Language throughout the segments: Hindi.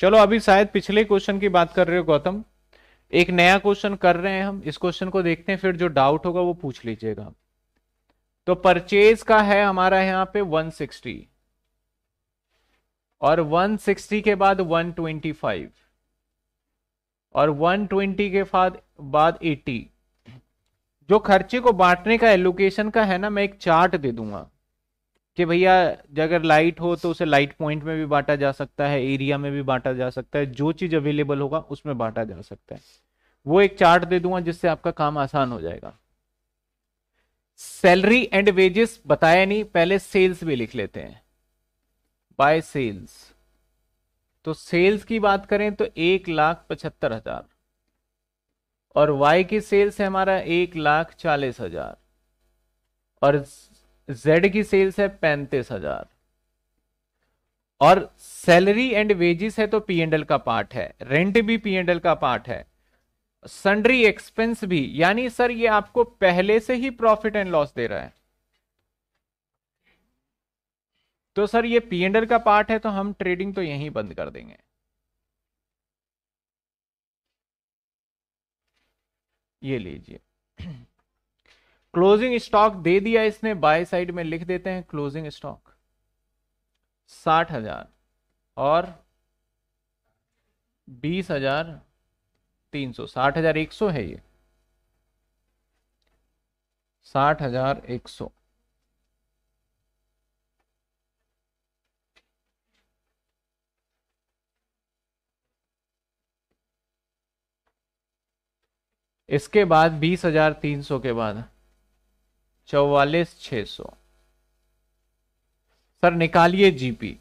चलो अभी शायद पिछले क्वेश्चन की बात कर रहे हो गौतम एक नया क्वेश्चन कर रहे हैं हम इस क्वेश्चन को देखते हैं फिर जो डाउट होगा वो पूछ लीजिएगा तो परचेज का है हमारा यहाँ पे 160 और 160 के बाद 125 और 120 के बाद बाद 80 जो खर्चे को बांटने का एलोकेशन का है ना मैं एक चार्ट दे दूंगा कि भैया अगर लाइट हो तो उसे लाइट पॉइंट में भी बांटा जा सकता है एरिया में भी बांटा जा सकता है जो चीज़ अवेलेबल होगा उसमें बांटा जा सकता है वो एक चार्ट दे दूंगा जिससे आपका काम आसान हो जाएगा सैलरी एंड वेजेस बताया नहीं पहले सेल्स भी लिख लेते हैं बाय सेल्स तो सेल्स की बात करें तो एक लाख पचहत्तर हजार और वाई की सेल्स है हमारा एक लाख चालीस हजार और जेड की सेल्स है पैंतीस हजार और सैलरी एंड वेजेस है तो पी का पार्ट है रेंट भी पी का पार्ट है सन्डरी एक्सपेंस भी यानी सर ये आपको पहले से ही प्रॉफिट एंड लॉस दे रहा है तो सर ये पी का पार्ट है तो हम ट्रेडिंग तो यहीं बंद कर देंगे ये लीजिए क्लोजिंग स्टॉक दे दिया इसने बाय साइड में लिख देते हैं क्लोजिंग स्टॉक साठ हजार और बीस हजार तीन सौ साठ हजार एक सौ है ये साठ हजार एक सौ इसके बाद बीस हजार तीन सौ के बाद चौवालीस छ सौ सर निकालिए जीपी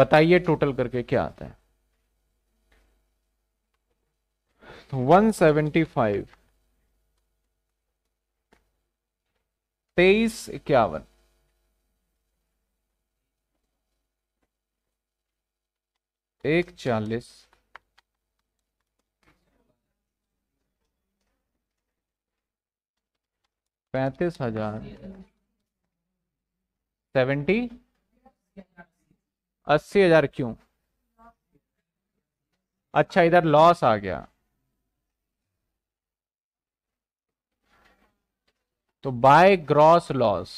बताइए टोटल करके क्या आता है वन सेवेंटी फाइव तेईस इक्यावन एक चालीस पैंतीस हजार सेवेंटी अस्सी हजार क्यों अच्छा इधर लॉस आ गया तो बाय ग्रॉस लॉस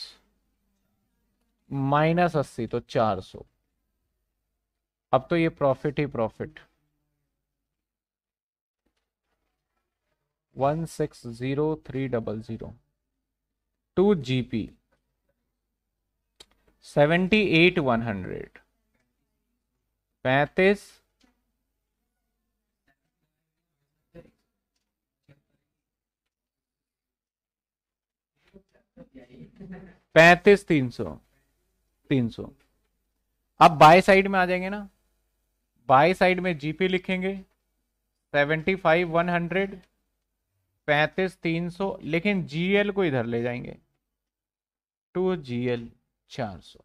माइनस अस्सी तो चार सौ अब तो ये प्रॉफिट ही profit one six zero three double zero seventy eight one hundred पैंतीस पैंतीस तीन सौ तीन सौ अब बाय साइड में आ जाएंगे ना बाय साइड में जीपी लिखेंगे सेवेंटी फाइव वन हंड्रेड पैंतीस तीन सौ लेकिन जीएल को इधर ले जाएंगे टू जी एल चार सौ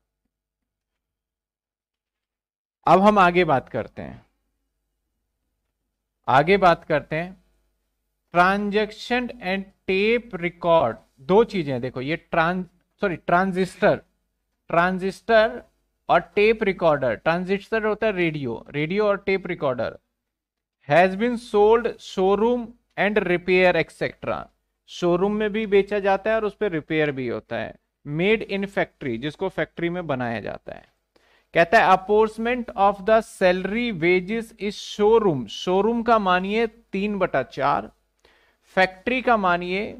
अब हम आगे बात करते हैं आगे बात करते हैं ट्रांजेक्शन एंड टेप रिकॉर्ड दो चीजें देखो ये ट्रांस सॉरी ट्रांजिस्टर ट्रांजिस्टर और टेप रिकॉर्डर ट्रांजिस्टर होता है रेडियो रेडियो और tape recorder has been sold showroom and repair etcetera showroom में भी बेचा जाता है और उस पर रिपेयर भी होता है मेड इन फैक्ट्री जिसको फैक्ट्री में बनाया जाता है कहता है apportionment of the salary wages is showroom showroom का मानिए तीन बटा चार फैक्ट्री का मानिए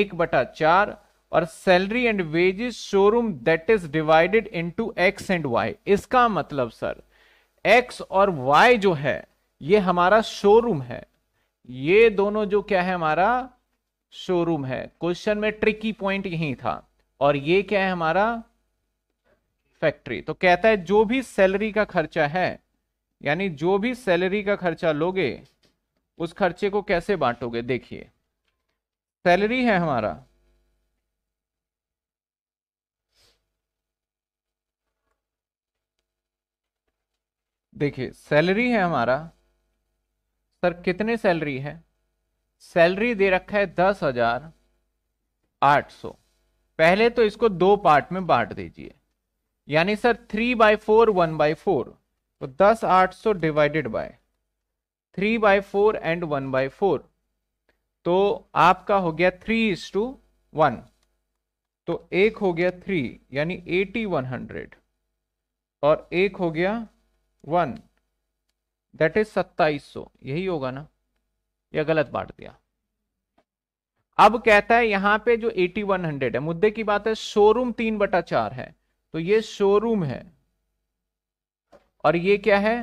एक बटा चार और salary and wages showroom that is divided into X and Y इसका मतलब सर एक्स और वाई जो है ये हमारा शोरूम है ये दोनों जो क्या है हमारा शोरूम है क्वेश्चन में ट्रिकी पॉइंट यही था और ये क्या है हमारा फैक्ट्री तो कहता है जो भी सैलरी का खर्चा है यानी जो भी सैलरी का खर्चा लोगे उस खर्चे को कैसे बांटोगे देखिए सैलरी है हमारा देखिए सैलरी है हमारा सर कितने सैलरी है सैलरी दे रखा है दस हजार आठ सौ पहले तो इसको दो पार्ट में बांट दीजिए यानी sir three by four one by four तो दस आठ सौ divided by three by four and one by four तो आपका हो गया थ्री इज टू वन तो एक हो गया थ्री यानी एटी वन हंड्रेड और एक हो गया वन दैट इज सत्ताईस सौ यही होगा ना या गलत बांट दिया अब कहता है यहां पे जो 8100 है मुद्दे की बात है शोरूम तीन बटा चार है तो ये शोरूम है और ये क्या है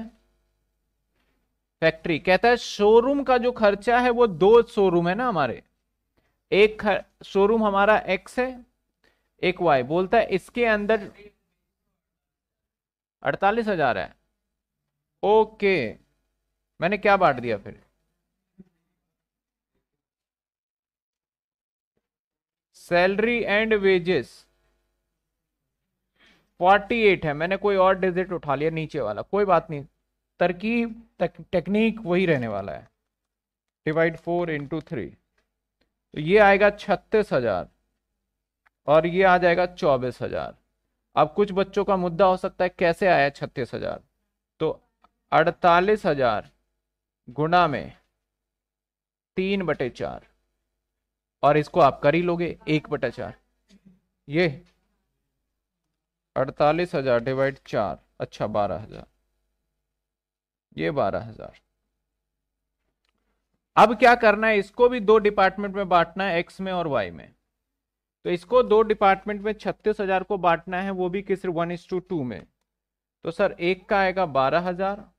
फैक्ट्री कहता है शोरूम का जो खर्चा है वो दो शोरूम है ना हमारे एक शोरूम हमारा एक्स है एक वाई बोलता है इसके अंदर अड़तालीस हजार है ओके मैंने क्या बांट दिया फिर सैलरी एंड वेजेस 48 है मैंने कोई और डिजिट उठा लिया नीचे वाला कोई बात नहीं तरकीब टेक्निक वही रहने वाला है डिवाइड फोर इंटू थ्री तो ये आएगा छत्तीस हजार और ये आ जाएगा चौबीस हजार अब कुछ बच्चों का मुद्दा हो सकता है कैसे आया छत्तीस हजार तो अड़तालीस हजार गुणा में तीन बटे चार और इसको आप कर ही लोगे एक बटा चार ये अड़तालीस हजार डिवाइड चार अच्छा बारह हजार ये बारह हजार अब क्या करना है इसको भी दो डिपार्टमेंट में बांटना है एक्स में और वाई में तो इसको दो डिपार्टमेंट में छत्तीस हजार को बांटना है वो भी किस वन इज टू टू में तो सर एक का आएगा बारह हजार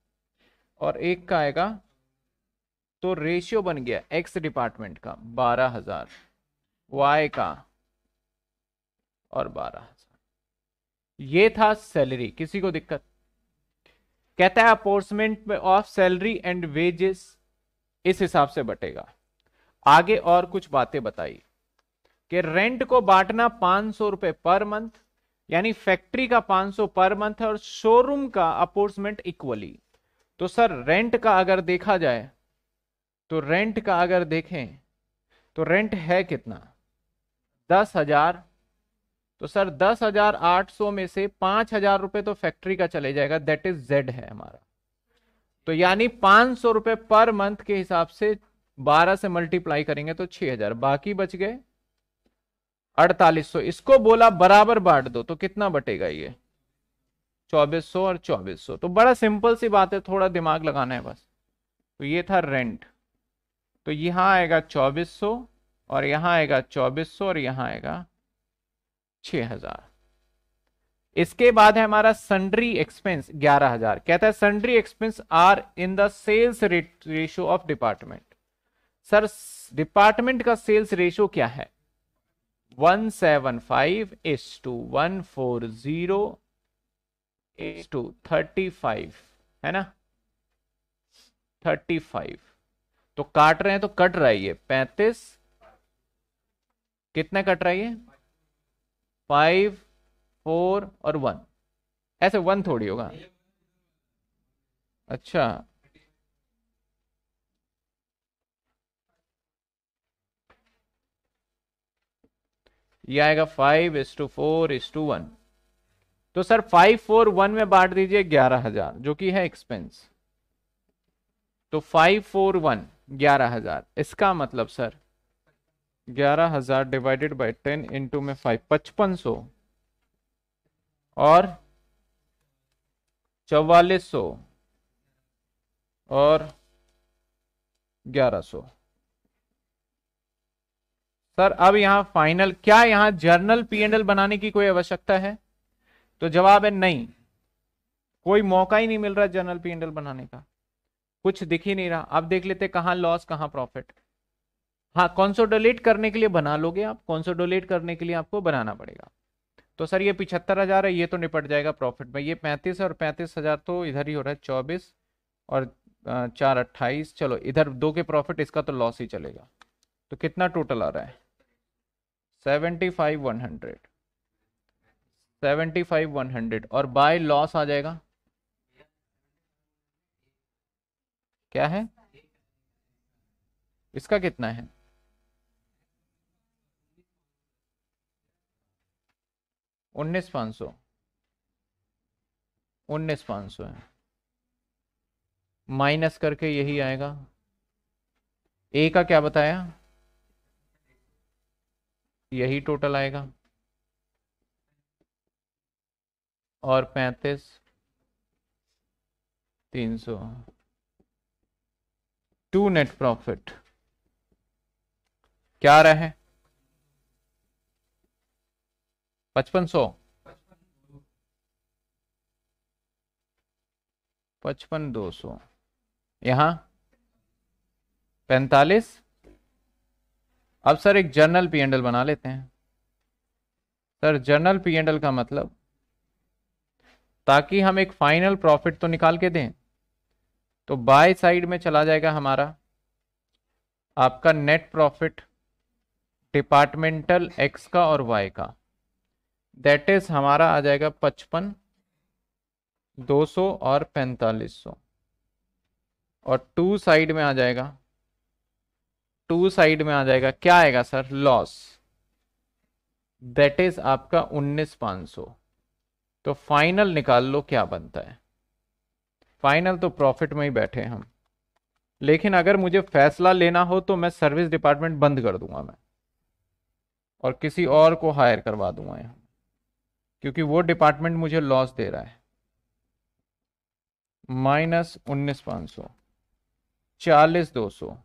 और एक का आएगा तो रेशियो बन गया एक्स डिपार्टमेंट का बारह हजार वाई का और बारह हजार ये था सैलरी किसी को दिक्कत कहता है apportionment of salary and wages इस हिसाब से बटेगा आगे और कुछ बातें बताई कि रेंट को बांटना पांच सौ रुपए पर मंथ यानी फैक्ट्री का 500 पर मंथ है और शोरूम का अपोर्समेंट इक्वली तो सर रेंट का अगर देखा जाए तो रेंट का अगर देखें तो रेंट है कितना दस हजार तो सर दस हजार आठ सौ में से पांच हजार रुपए तो फैक्ट्री का चले जाएगा दैट इज जेड है हमारा तो यानी पांच सौ रुपए पर मंथ के हिसाब से बारह से मल्टीप्लाई करेंगे तो छह हजार बाकी बच गए अड़तालीस सौ इसको बोला बराबर बांट दो तो कितना बटेगा ये चौबीस सौ और चौबीस सौ तो बड़ा सिंपल सी बात है थोड़ा दिमाग लगाना है बस तो ये था रेंट तो यहां आएगा 2400 और यहां आएगा 2400 और यहां आएगा 6000 इसके बाद है हमारा सन्ड्री एक्सपेंस 11000 कहता है sundry expense are in the sales ratio of department sir department का सेल्स रेशियो क्या है 175 seven five is to one four zero is to thirty five है ना थर्टी फाइव तो काट रहे हैं तो कट रहा है ये पैंतीस कितना कट रहा है ये फाइव फोर और वन ऐसे वन थोड़ी होगा अच्छा ये आएगा five is to four is to one तो सर फाइव फोर वन में बांट दीजिए ग्यारह हजार जो कि है एक्सपेंस तो फाइव फोर वन ग्यारह हजार इसका मतलब सर ग्यारह हजार डिवाइडेड बाई टेन इंटू में फाइव पचपन सौ और चौवालीस सौ और ग्यारह सौ सर अब यहां फाइनल क्या यहां जर्नल पीएनएल बनाने की कोई आवश्यकता है तो जवाब है नहीं कोई मौका ही नहीं मिल रहा जर्नल पीएनएल बनाने का कुछ दिख ही नहीं रहा अब देख लेते कहाँ लॉस कहाँ प्रॉफिट हाँ कॉन्सोडोलेट करने के लिए बना लोगे आप कॉन्सोडोलेट करने के लिए आपको बनाना पड़ेगा तो सर ये पिछहत्तर हज़ार है ये तो निपट जाएगा प्रॉफिट में ये पैंतीस और पैंतीस हज़ार तो इधर ही हो रहा है चौबीस और चार अट्ठाईस चलो इधर दो के प्रॉफिट इसका तो लॉस ही चलेगा तो कितना टोटल आ रहा है seventy five one hundred seventy five one hundred और बाय लॉस आ जाएगा क्या है इसका कितना है उन्नीस पांच सौ उन्नीस पांच सौ है माइनस करके यही आएगा ए का क्या बताया यही टोटल आएगा और पैंतीस तीन सौ टू नेट प्रॉफिट क्या रहे पचपन सौ पचपन दो सौ यहां पैंतालीस अब सर एक जर्नल पी एंडल बना लेते हैं सर जर्नल पी एंडल का मतलब ताकि हम एक फाइनल प्रॉफिट तो निकाल के दें तो बाय साइड में चला जाएगा हमारा आपका नेट प्रॉफिट डिपार्टमेंटल एक्स का और वाई का दैट इज हमारा आ जाएगा पचपन दो सौ और पैंतालीस सौ और टू साइड में आ जाएगा टू साइड में आ जाएगा क्या आएगा सर लॉस दैट इज आपका उन्नीस पांच सौ तो फाइनल निकाल लो क्या बनता है फाइनल तो प्रॉफिट में ही बैठे हम लेकिन अगर मुझे फैसला लेना हो तो मैं सर्विस डिपार्टमेंट बंद कर दूंगा मैं और किसी और को हायर करवा दूंगा यहाँ क्योंकि वो डिपार्टमेंट मुझे लॉस दे रहा है माइनस उन्नीस पाँच सौ चालीस दो सौ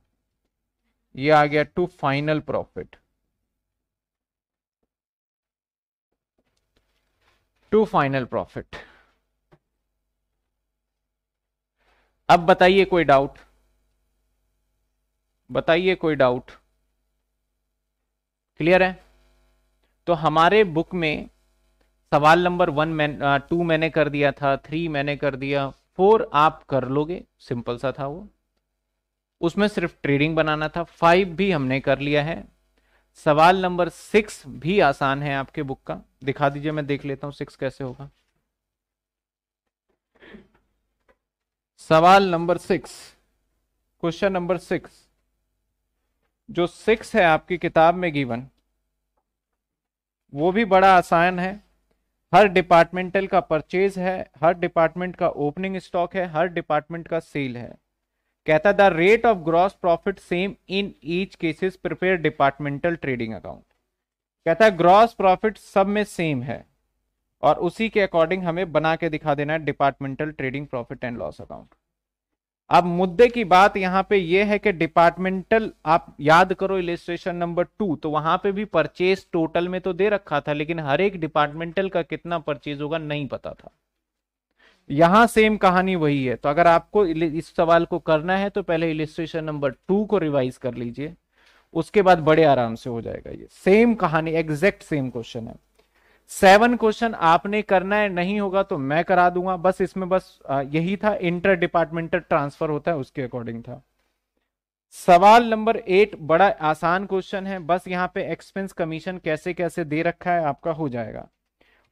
ये आ गया to final profit to final profit अब बताइए कोई डाउट बताइए कोई डाउट क्लियर है तो हमारे बुक में सवाल नंबर वन मैं टू मैंने कर दिया था थ्री मैंने कर दिया फोर आप कर लोगे सिंपल सा था वो उसमें सिर्फ ट्रेडिंग बनाना था फाइव भी हमने कर लिया है सवाल नंबर सिक्स भी आसान है आपके बुक का दिखा दीजिए मैं देख लेता हूँ सिक्स कैसे होगा सवाल number six question number six जो सिक्स है आपकी किताब में गिवन वो भी बड़ा आसान है हर डिपार्टमेंटल का परचेज है हर डिपार्टमेंट का ओपनिंग स्टॉक है हर डिपार्टमेंट का सेल है कहता the rate of gross profit same in each cases prepare departmental trading account कहता है ग्रॉस प्रॉफिट सब में सेम है और उसी के अकॉर्डिंग हमें बना के दिखा देना है departmental trading profit and loss account अब मुद्दे की बात यहां पे ये है कि डिपार्टमेंटल आप याद करो इलेस्ट्रेशन नंबर टू तो वहां पे भी परचेज टोटल में तो दे रखा था लेकिन हर एक डिपार्टमेंटल का कितना परचेज होगा नहीं पता था यहां सेम कहानी वही है तो अगर आपको इस सवाल को करना है तो पहले इलेस्ट्रेशन नंबर टू को रिवाइज कर लीजिए उसके बाद बड़े आराम से हो जाएगा ये सेम कहानी एग्जैक्ट सेम क्वेश्चन है सेवन क्वेश्चन आपने करना है नहीं होगा तो मैं करा दूंगा बस इसमें बस यही था इंटर डिपार्टमेंटल ट्रांसफर होता है उसके अकॉर्डिंग था सवाल नंबर एट बड़ा आसान क्वेश्चन है बस यहाँ पे एक्सपेंस कमीशन कैसे कैसे दे रखा है आपका हो जाएगा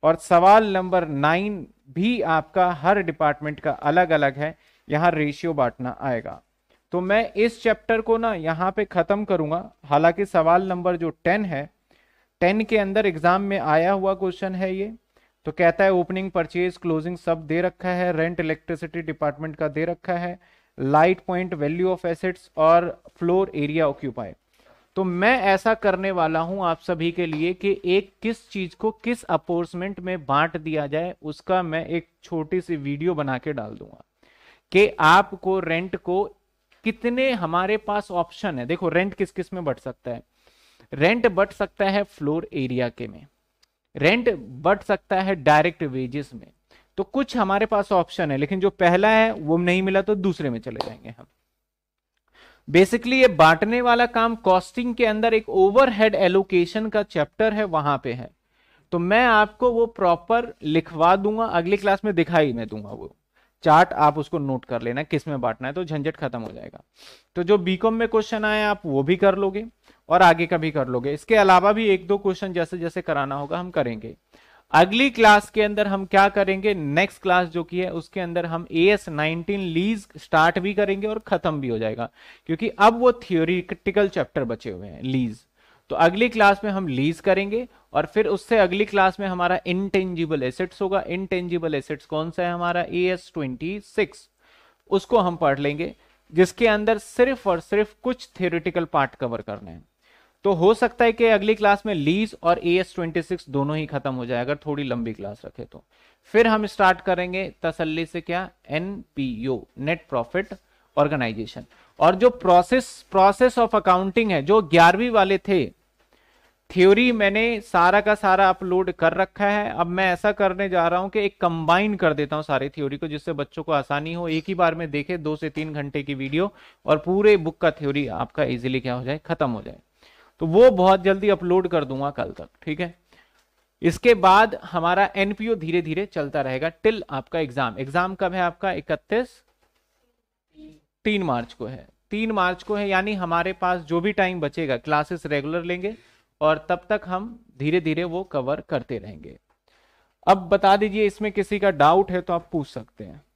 और सवाल नंबर नाइन भी आपका हर डिपार्टमेंट का अलग अलग है यहाँ रेशियो बांटना आएगा तो मैं इस चैप्टर को ना यहाँ पे खत्म करूंगा हालांकि सवाल नंबर जो टेन है टेन के अंदर एग्जाम में आया हुआ क्वेश्चन है ये तो कहता है ओपनिंग परचेज क्लोजिंग सब दे रखा है रेंट इलेक्ट्रिसिटी डिपार्टमेंट का दे रखा है light point value of assets और फ्लोर एरिया ऑक्यूपाई तो मैं ऐसा करने वाला हूं आप सभी के लिए कि एक किस चीज को किस अपोर्समेंट में बांट दिया जाए उसका मैं एक छोटी सी वीडियो बना के डाल दूंगा कि आपको रेंट को कितने हमारे पास ऑप्शन है देखो रेंट किस किस में बढ़ सकता है रेंट बढ़ सकता है फ्लोर एरिया के में रेंट बढ़ सकता है डायरेक्ट वेजेस में तो कुछ हमारे पास ऑप्शन है लेकिन जो पहला है वो नहीं मिला तो दूसरे में चले जाएंगे हम बेसिकली ये बांटने वाला काम कॉस्टिंग के अंदर एक ओवरहेड एलोकेशन का चैप्टर है वहां पे है तो मैं आपको वो प्रॉपर लिखवा दूंगा अगली क्लास में दिखाई मैं दूंगा वो चार्ट आप उसको नोट कर लेना किस में बांटना है तो झंझट खत्म हो जाएगा तो जो बीकॉम में क्वेश्चन आए आप वो भी कर लोगे और आगे भी कर लोगे इसके अलावा भी एक दो क्वेश्चन जैसे जैसे कराना होगा हम करेंगे अगली क्लास के अंदर हम क्या करेंगे नेक्स्ट क्लास जो की है उसके अंदर हम A S nineteen lease start भी करेंगे और खत्म भी हो जाएगा क्योंकि अब वो थियोरिटिकल चैप्टर बचे हुए हैं लीज तो अगली क्लास में हम लीज करेंगे और फिर उससे अगली क्लास में हमारा इनटेंजिबल एसेट्स होगा इनटेंजिबल एसेट्स कौन सा है हमारा ए एस ट्वेंटी सिक्स उसको हम पढ़ लेंगे जिसके अंदर सिर्फ और सिर्फ कुछ थियोरिटिकल पार्ट कवर करने हैं तो हो सकता है कि अगली क्लास में लीज और ए एस ट्वेंटी सिक्स दोनों ही खत्म हो जाए अगर थोड़ी लंबी क्लास रखे तो फिर हम स्टार्ट करेंगे तसल्ली से क्या एनपीओ नेट प्रॉफिट ऑर्गेनाइजेशन और जो प्रोसेस प्रोसेस ऑफ अकाउंटिंग है जो ग्यारहवीं वाले थे थ्योरी मैंने सारा का सारा अपलोड कर रखा है अब मैं ऐसा करने जा रहा हूं कि एक कंबाइन कर देता हूं सारी थ्योरी को जिससे बच्चों को आसानी हो एक ही बार में देखे दो से तीन घंटे की वीडियो और पूरे बुक का थ्योरी आपका इजीली क्या हो जाए खत्म हो जाए तो वो बहुत जल्दी अपलोड कर दूंगा कल तक ठीक है इसके बाद हमारा एनपीओ धीरे धीरे चलता रहेगा टिल आपका एग्जाम एग्जाम कब है आपका इकतीस तीन मार्च को है तीन मार्च को है यानी हमारे पास जो भी टाइम बचेगा क्लासेस रेगुलर लेंगे और तब तक हम धीरे धीरे वो कवर करते रहेंगे अब बता दीजिए इसमें किसी का डाउट है तो आप पूछ सकते हैं